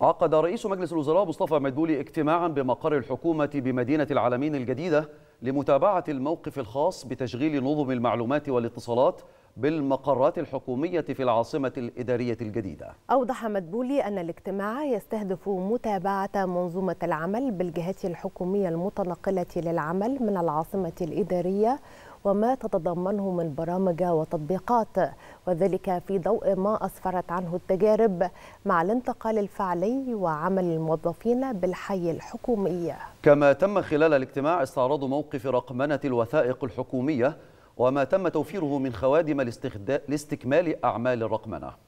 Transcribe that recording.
عقد رئيس مجلس الوزراء مصطفى مدبولي اجتماعا بمقر الحكومة بمدينة العالمين الجديدة لمتابعة الموقف الخاص بتشغيل نظم المعلومات والاتصالات بالمقرات الحكومية في العاصمة الإدارية الجديدة أوضح مدبولي أن الاجتماع يستهدف متابعة منظومة العمل بالجهات الحكومية المتنقلة للعمل من العاصمة الإدارية وما تتضمنه من برامج وتطبيقات وذلك في ضوء ما أسفرت عنه التجارب مع الانتقال الفعلي وعمل الموظفين بالحي الحكومي كما تم خلال الاجتماع استعراض موقف رقمنة الوثائق الحكومية وما تم توفيره من خوادم لاستكمال أعمال الرقمنة